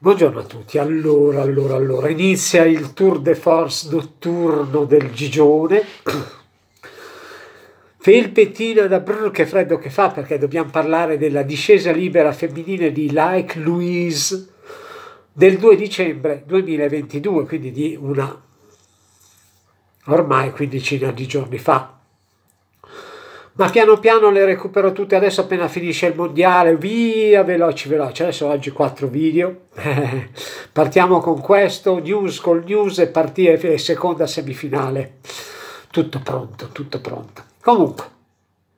Buongiorno a tutti, allora, allora, allora, inizia il tour de force notturno del Gigione. Felpettina da Brr, che freddo che fa perché dobbiamo parlare della discesa libera femminile di Like Louise del 2 dicembre 2022, quindi di una ormai quindicina di giorni fa ma piano piano le recupero tutte adesso appena finisce il mondiale via veloci veloci adesso oggi quattro video partiamo con questo news col news e partire seconda semifinale tutto pronto tutto pronto comunque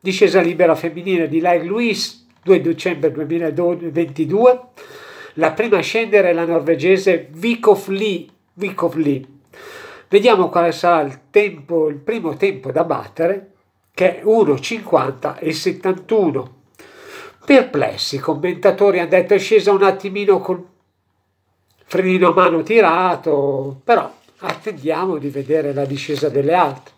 discesa libera femminile di Lai Luis 2 dicembre 2022 la prima a scendere è la norvegese Vikov Lee Vikov Lee vediamo quale sarà il tempo il primo tempo da battere che è 71. Perplessi, i commentatori hanno detto è scesa un attimino con frenino a mano tirato, però attendiamo di vedere la discesa delle altre.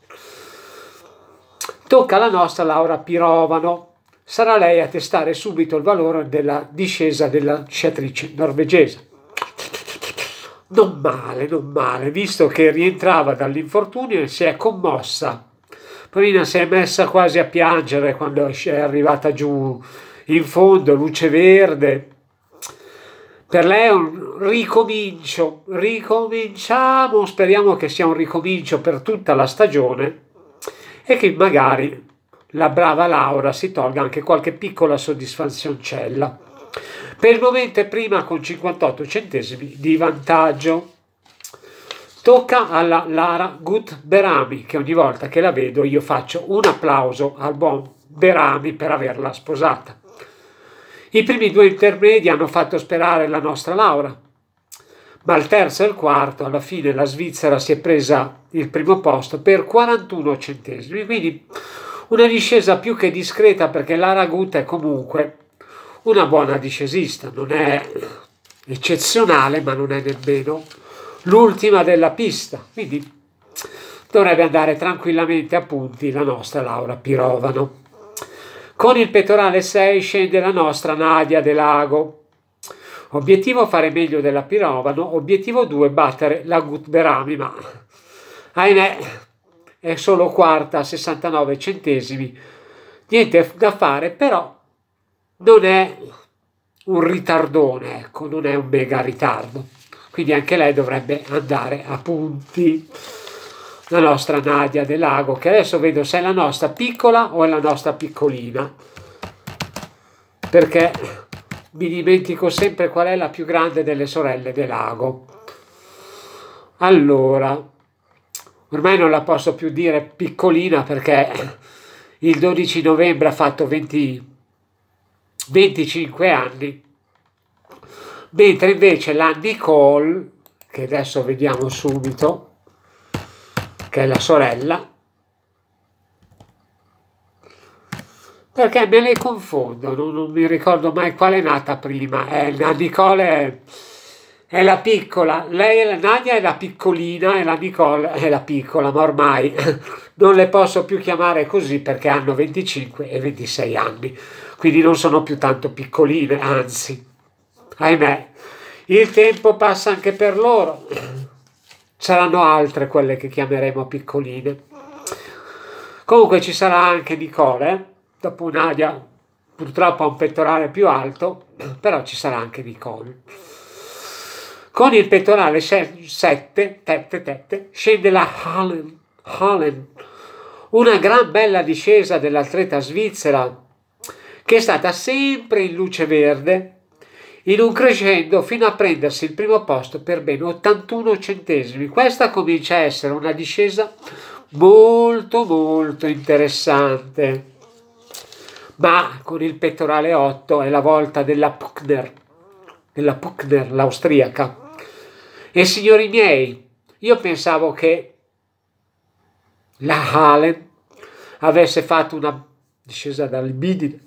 Tocca alla nostra Laura Pirovano. Sarà lei a testare subito il valore della discesa della sciatrice norvegese. Non male, non male, visto che rientrava dall'infortunio e si è commossa Marina si è messa quasi a piangere quando è arrivata giù in fondo, luce verde. Per lei è un ricomincio, ricominciamo, speriamo che sia un ricomincio per tutta la stagione e che magari la brava Laura si tolga anche qualche piccola soddisfazioncella. Per il momento è prima con 58 centesimi di vantaggio. Tocca alla Lara Gut-Berami, che ogni volta che la vedo io faccio un applauso al buon Berami per averla sposata. I primi due intermedi hanno fatto sperare la nostra Laura, ma al terzo e al quarto alla fine la Svizzera si è presa il primo posto per 41 centesimi, quindi una discesa più che discreta perché Lara Gut è comunque una buona discesista, non è eccezionale ma non è nemmeno l'ultima della pista. Quindi dovrebbe andare tranquillamente a punti la nostra Laura Pirovano. Con il pettorale 6 scende la nostra Nadia De Lago. Obiettivo fare meglio della Pirovano, obiettivo 2 battere la Gutberami, ma ahimè è solo quarta a 69 centesimi. Niente da fare, però non è un ritardone, ecco, non è un mega ritardo quindi anche lei dovrebbe andare a punti. La nostra Nadia del Lago, che adesso vedo se è la nostra piccola o è la nostra piccolina, perché mi dimentico sempre qual è la più grande delle sorelle del Lago. Allora, ormai non la posso più dire piccolina perché il 12 novembre ha fatto 20, 25 anni mentre invece la Nicole, che adesso vediamo subito, che è la sorella, perché me le confondo, non, non mi ricordo mai quale è nata prima, eh, la Nicole è, è la piccola, lei è la Nadia è la piccolina e la Nicole è la piccola, ma ormai non le posso più chiamare così perché hanno 25 e 26 anni, quindi non sono più tanto piccoline, anzi ahimè, il tempo passa anche per loro. Saranno altre quelle che chiameremo piccoline. Comunque ci sarà anche Nicole, eh, dopo Nadia purtroppo ha un pettorale più alto, però ci sarà anche Nicole. Con il pettorale 7, tette, tette, scende la Hallen, Halen, una gran bella discesa dell'atleta svizzera che è stata sempre in luce verde in un crescendo fino a prendersi il primo posto per ben 81 centesimi. Questa comincia a essere una discesa molto molto interessante. Ma con il pettorale 8 è la volta della Puckner, della Puckner, l'austriaca. E signori miei, io pensavo che la Halen avesse fatto una discesa dal dall'Ibidine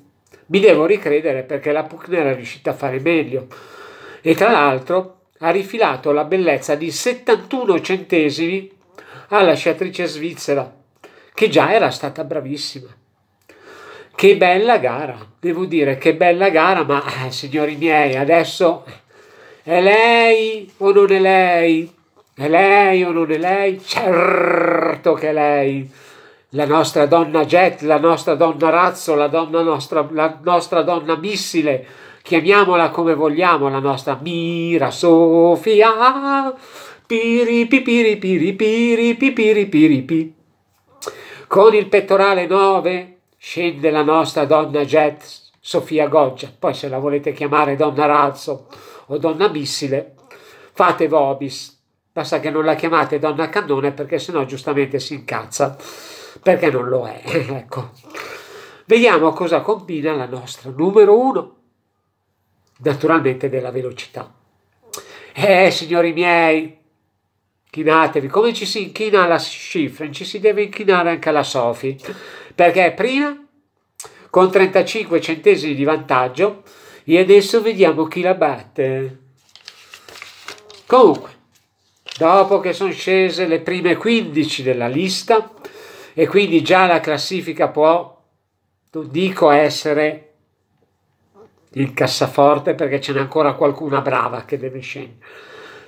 mi devo ricredere perché la Puckner è riuscita a fare meglio. E tra l'altro ha rifilato la bellezza di 71 centesimi alla sciatrice svizzera, che già era stata bravissima. Che bella gara, devo dire, che bella gara, ma eh, signori miei, adesso eh, è lei o non è lei? È lei o non è lei? Certo che è lei la nostra donna jet, la nostra donna razzo, la, donna nostra, la nostra donna missile, chiamiamola come vogliamo, la nostra Mira Sofia. Piri piri piri piri piri piri piri Con il pettorale 9 scende la nostra donna jet Sofia Goggia, poi se la volete chiamare donna razzo o donna missile, fate vobis, basta che non la chiamate donna cannone perché sennò giustamente si incazza perché non lo è. ecco. Vediamo cosa combina la nostra numero uno, naturalmente della velocità. Eh, signori miei, chinatevi, come ci si inchina alla Schifrin, ci si deve inchinare anche alla Sophie, perché prima con 35 centesimi di vantaggio e adesso vediamo chi la batte. Comunque, dopo che sono scese le prime 15 della lista, e quindi già la classifica può, dico, essere il cassaforte perché ce n'è ancora qualcuna brava che deve scendere.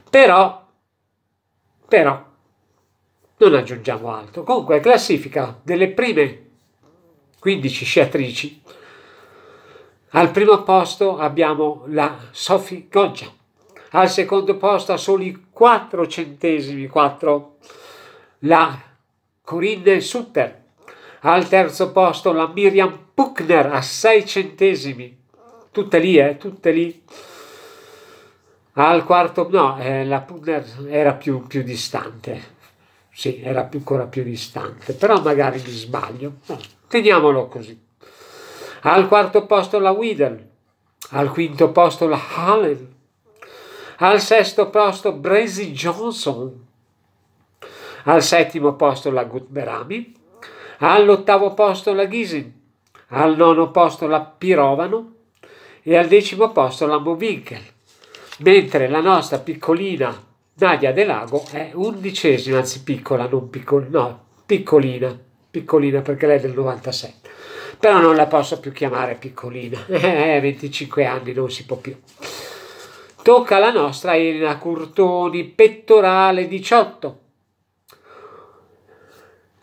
Però, però, non aggiungiamo altro. Comunque, classifica delle prime 15 sciatrici. Al primo posto abbiamo la Sophie Goggia, al secondo posto a soli 4 centesimi, 4, la Corinne Sutter. Al terzo posto la Miriam Puckner a 6 centesimi. Tutte lì, eh, tutte lì. Al quarto, no, eh, la Puckner era più, più distante. Sì, era più, ancora più distante, però magari mi sbaglio. No, teniamolo così. Al quarto posto la Whedon. Al quinto posto la Hallen. Al sesto posto Brazy Johnson al settimo posto la Gutberami, all'ottavo posto la Ghisin, al nono posto la Pirovano e al decimo posto la Movinkel, mentre la nostra piccolina Nadia De Lago è undicesima, anzi piccola, non piccola, no, piccolina, piccolina perché lei è del 97, però non la posso più chiamare piccolina, eh, 25 anni non si può più tocca alla nostra Elena Curtoni, pettorale 18,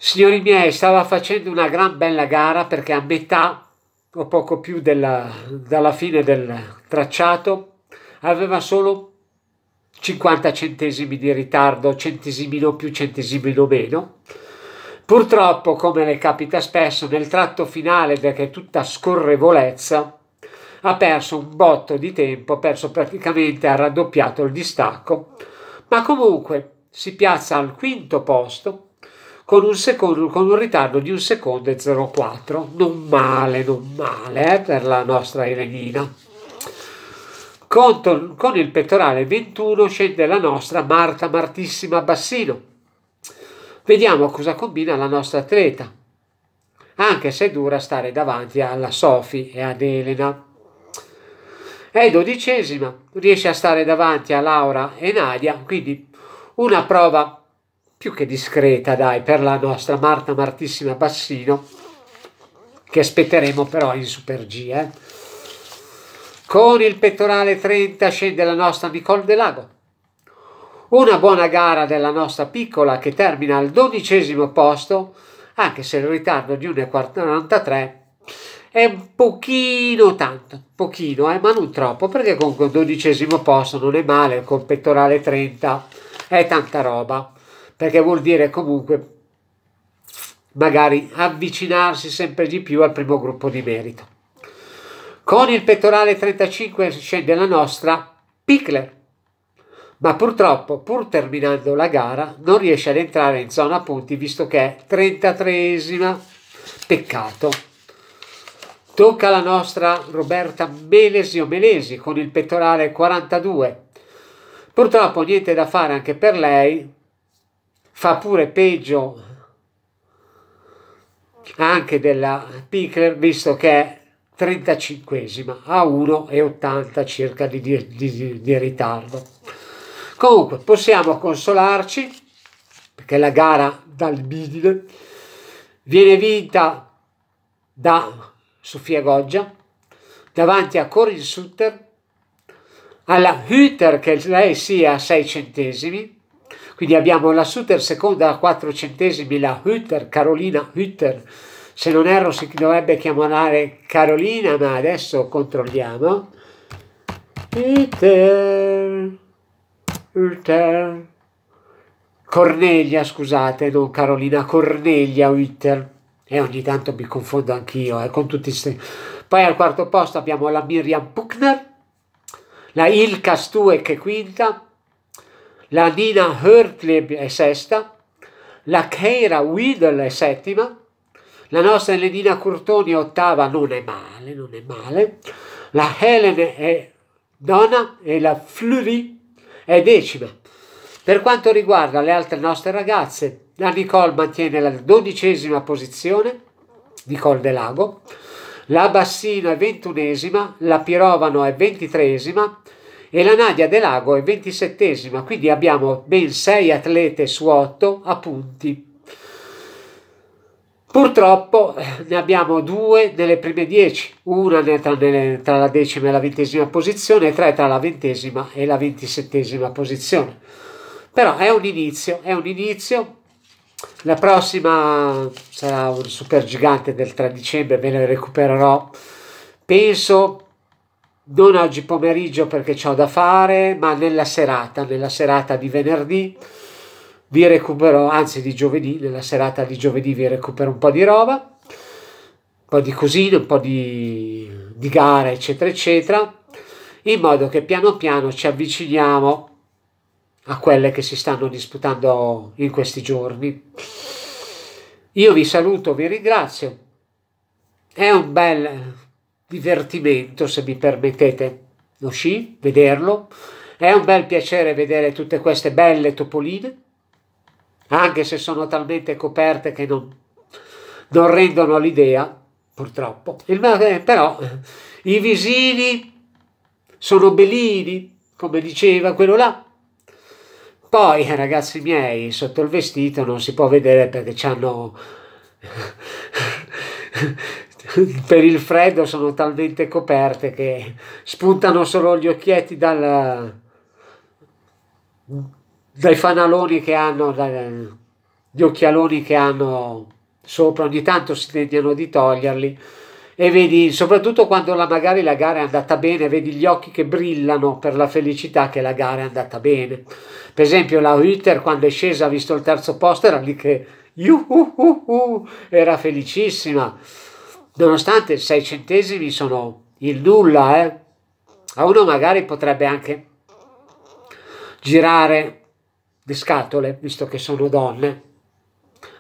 Signori miei, stava facendo una gran bella gara perché a metà o poco più della, dalla fine del tracciato aveva solo 50 centesimi di ritardo, centesimino più, centesimino meno. Purtroppo, come le capita spesso, nel tratto finale, perché è tutta scorrevolezza, ha perso un botto di tempo, ha perso praticamente, ha raddoppiato il distacco, ma comunque si piazza al quinto posto con un, secondo, con un ritardo di 1 secondo e 0,4. Non male, non male eh, per la nostra Irenina. Con, con il pettorale 21 scende la nostra Marta Martissima Bassino. Vediamo cosa combina la nostra atleta, anche se dura stare davanti alla Sofi e ad Elena. È dodicesima, riesce a stare davanti a Laura e Nadia, quindi una prova più che discreta, dai, per la nostra Marta Martissima Bassino, che aspetteremo però in Super G. Eh. Con il pettorale 30 scende la nostra Nicole Delago. Una buona gara della nostra piccola che termina al dodicesimo posto, anche se il ritardo di 1,43 è un pochino tanto, pochino, eh, ma non troppo, perché comunque il dodicesimo posto non è male, col pettorale 30 è tanta roba perché vuol dire comunque magari avvicinarsi sempre di più al primo gruppo di merito. Con il pettorale 35 scende la nostra Pickler, ma purtroppo, pur terminando la gara, non riesce ad entrare in zona punti visto che è 33esima. Peccato. Tocca la nostra Roberta Melesi o Melesi con il pettorale 42. Purtroppo niente da fare anche per lei, fa pure peggio anche della Pickler visto che è 35esima a 1,80 circa di, di, di, di ritardo comunque possiamo consolarci perché la gara dal Bidine viene vinta da Sofia Goggia davanti a Corinne Sutter alla Hütter che lei sia a 6 centesimi quindi abbiamo la Sutter seconda a 4 centesimi, la Hütter, Carolina Hütter, se non erro si dovrebbe chiamare Carolina, ma adesso controlliamo. Hütter, Hütter, Cornelia, scusate, non Carolina, Cornelia Hütter. E ogni tanto mi confondo anch'io, eh, con tutti questi... Poi al quarto posto abbiamo la Miriam Puckner, la Ilka Stueck quinta, la Nina Hurtlib è sesta, la Keira Whiddle è settima, la nostra Elenina Curtoni è ottava, non è male, non è male, la Helen è nona e la Fleury è decima. Per quanto riguarda le altre nostre ragazze, la Nicole mantiene la dodicesima posizione, Nicole De Lago, la Bassino è ventunesima, la Pirovano è ventitresima, e la Nadia De Lago è ventisettesima, quindi abbiamo ben 6 atlete su 8 a punti. Purtroppo eh, ne abbiamo due nelle prime 10, una tra, nelle, tra la decima e la ventesima posizione e tre tra la ventesima e la ventisettesima posizione. Però è un inizio, è un inizio. La prossima sarà un super gigante del 3 dicembre, ve ne recupererò. Penso non oggi pomeriggio perché ho da fare, ma nella serata, nella serata di venerdì vi recupero, anzi di giovedì, nella serata di giovedì vi recupero un po' di roba, un po' di cosine, un po' di, di gare, eccetera, eccetera, in modo che piano piano ci avviciniamo a quelle che si stanno disputando in questi giorni. Io vi saluto, vi ringrazio. È un bel divertimento, se mi permettete, lo sci, vederlo. È un bel piacere vedere tutte queste belle topoline, anche se sono talmente coperte che non, non rendono l'idea, purtroppo. Il, eh, però eh, i visini sono belini, come diceva quello là. Poi, eh, ragazzi miei, sotto il vestito non si può vedere perché hanno per il freddo sono talmente coperte che spuntano solo gli occhietti dal, dai fanaloni che hanno, dal, gli occhialoni che hanno sopra, ogni tanto si tentano di toglierli e vedi, soprattutto quando la, magari la gara è andata bene, vedi gli occhi che brillano per la felicità che la gara è andata bene. Per esempio la Witter quando è scesa ha visto il terzo posto, era lì che uh, era felicissima nonostante sei centesimi sono il nulla, eh? a uno magari potrebbe anche girare le scatole, visto che sono donne.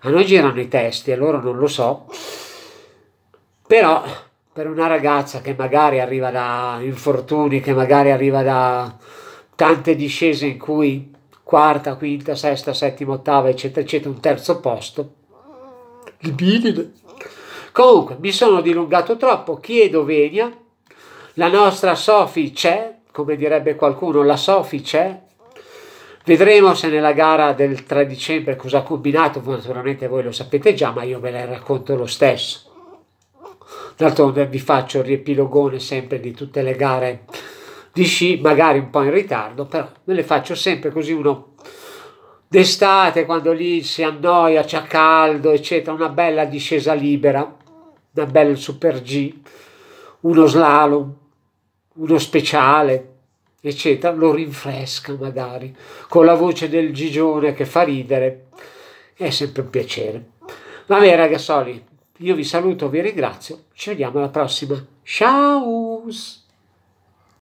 A noi girano i testi, a loro non lo so, però per una ragazza che magari arriva da infortuni, che magari arriva da tante discese in cui quarta, quinta, sesta, settima, ottava, eccetera, eccetera, un terzo posto, il minimo Comunque, mi sono dilungato troppo, chiedo venia. La nostra Sofi c'è, come direbbe qualcuno, la Sofi c'è. Vedremo se nella gara del 3 dicembre cosa ha combinato, naturalmente voi lo sapete già, ma io ve la racconto lo stesso. D'altronde vi faccio il riepilogone sempre di tutte le gare di sci, magari un po' in ritardo, però ve le faccio sempre così uno d'estate quando lì si annoia, c'è caldo, eccetera, una bella discesa libera una bella Super G, uno slalom, uno speciale, eccetera, lo rinfresca magari con la voce del Gigione che fa ridere, è sempre un piacere. Va bene ragazzoli, io vi saluto, vi ringrazio, ci vediamo alla prossima. Ciao!